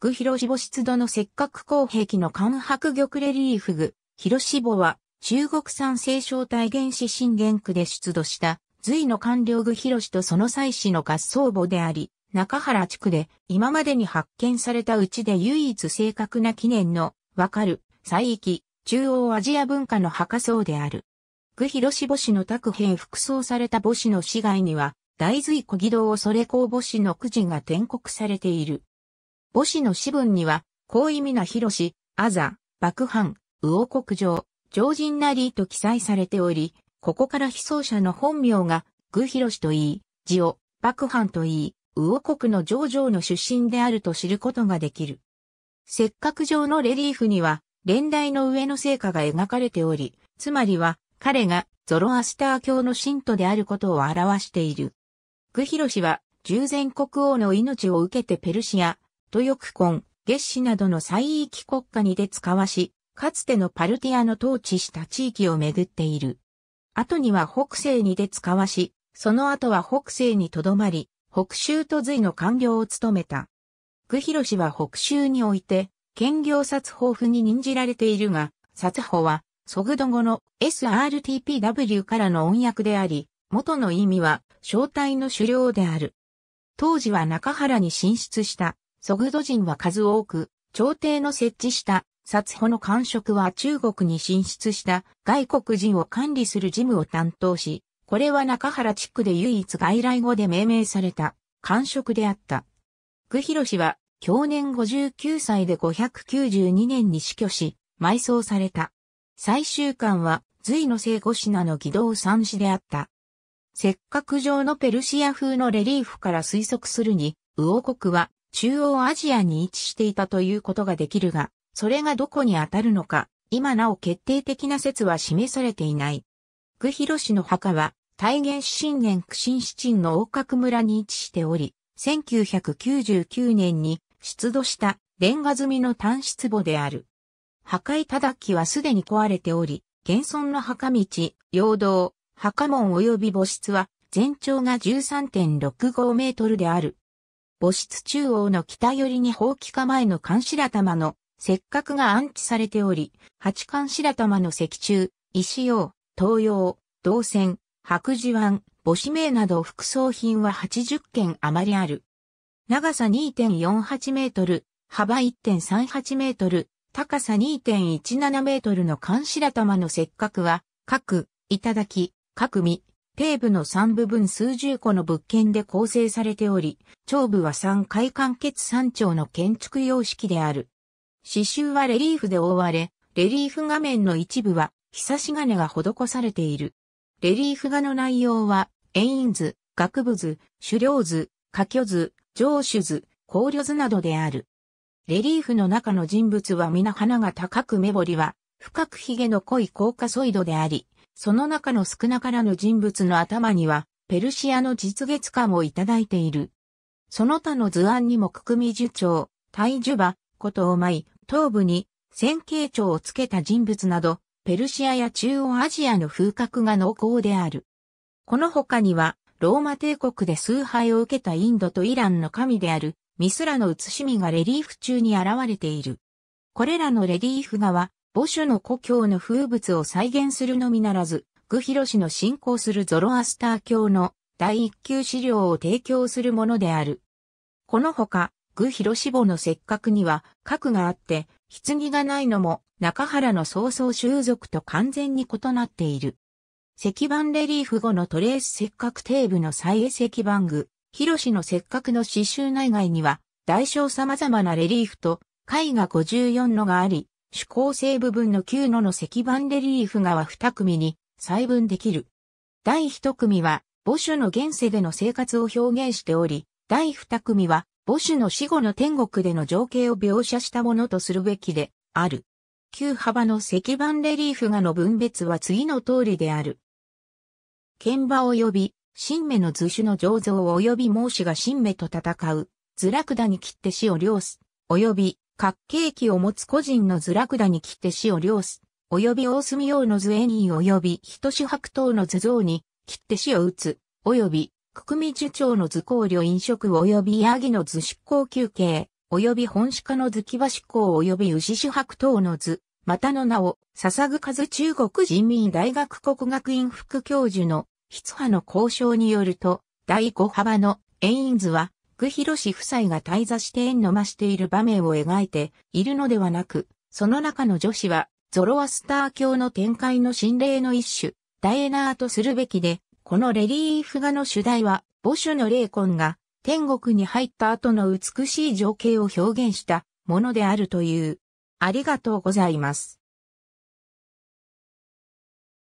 ヒ広シボ湿度の石角光壁の間白玉レリーフ具、広シボは、中国産青少体原子震源区で出土した、隋の官僚具広とその祭祀の合葬墓であり、中原地区で今までに発見されたうちで唯一正確な記念のわかる、西域、中央アジア文化の墓葬である。ヒ広シボ氏の宅兵服装された母子の死骸には、大隋古義堂をそれ公母子のくじが転刻されている。母子の子分には、高意味な広し、あざ、爆藩、魚国城、常人なりと記載されており、ここから被葬者の本名が、具広しといい、字を、爆藩といい、魚国の上場の出身であると知ることができる。せっかく上のレリーフには、連代の上の成果が描かれており、つまりは、彼がゾロアスター教の信徒であることを表している。グヒロシは、従前国王の命を受けてペルシア、豊久根、月子などの西域国家にで使わし、かつてのパルティアの統治した地域をめぐっている。後には北西にで使わし、その後は北西にとどまり、北州都随の官僚を務めた。具広氏は北州において、兼業殺法府に任じられているが、殺法は、即度語の SRTPW からの音訳であり、元の意味は、正体の狩猟である。当時は中原に進出したソグド人は数多く、朝廷の設置した殺保の官職は中国に進出した外国人を管理する事務を担当し、これは中原地区で唯一外来語で命名された官職であった。久広氏は、去年59歳で592年に死去し、埋葬された。最終巻は、隋の聖護品の義堂三子であった。せっかく上のペルシア風のレリーフから推測するに、魚国は中央アジアに位置していたということができるが、それがどこに当たるのか、今なお決定的な説は示されていない。具広氏の墓は、大元市新年苦心市鎮の大角村に位置しており、1999年に出土したレンガ積みの単室墓である。墓井忠きはすでに壊れており、現存の墓道、陽道、墓門及び墓室は全長が13.65メートルである。母室中央の北寄りに放棄化前の冠白玉の石角が安置されており、八冠白玉の石柱、石用、東洋、銅線、白磁湾、母子名など副葬品は80件余りある。長さ2.48メートル、幅1.38メートル、高さ2.17メートルの冠白玉の石角は、各、いただき、各身、底部の3部分数十個の物件で構成されており、長部は3階間欠3丁の建築様式である。刺繍はレリーフで覆われ、レリーフ画面の一部は、ひさし金が施されている。レリーフ画の内容は、円印図、学部図、狩猟図、家居図、上手図、考慮図などである。レリーフの中の人物は皆花が高く目彫りは、深く髭の濃い高カソイドであり、その中の少なからぬ人物の頭には、ペルシアの実月感をいただいている。その他の図案にも久々受長、大樹馬、ことおまい、頭部に、線形長をつけた人物など、ペルシアや中央アジアの風格が濃厚である。この他には、ローマ帝国で崇拝を受けたインドとイランの神であるミスラの写し身がレリーフ中に現れている。これらのレリーフ画は墓種の故郷の風物を再現するのみならず、具広氏の信仰するゾロアスター教の第一級資料を提供するものである。このほか、広ヒロ氏せの石くには核があって、棺がないのも中原の曹操習俗と完全に異なっている。石板レリーフ後のトレース石角底部の再絵石板具、広氏の石くの刺繍内外には、大小様々なレリーフと絵画54のがあり、主構成部分の9のの石版レリーフ画は2組に細分できる。第1組は、母種の現世での生活を表現しており、第2組は、母種の死後の天国での情景を描写したものとするべきである。旧幅の石版レリーフ画の分別は次の通りである。剣馬及び、新芽の図種の醸造及び孟子が新芽と戦う、ズラクダに切って死を漁す、及び、滑景気を持つ個人の図ラクダに切て死を了す、及び大隅王の図エニー及び人種白刀の図像に切て死を打つ、及びくくみ樹長の図考慮飲食及びヤギの図執行休憩、及び本鹿の図騎馬執行及び牛主白刀の図、またの名を、笹ぐかず中国人民大学国学院副教授の筆派の交渉によると、第5幅の円印図は、久広氏夫妻が滞座して縁の増している場面を描いているのではなく、その中の女子は、ゾロアスター教の展開の心霊の一種、ダエナーとするべきで、このレリーフ画の主題は、母種の霊魂が天国に入った後の美しい情景を表現したものであるという。ありがとうございます。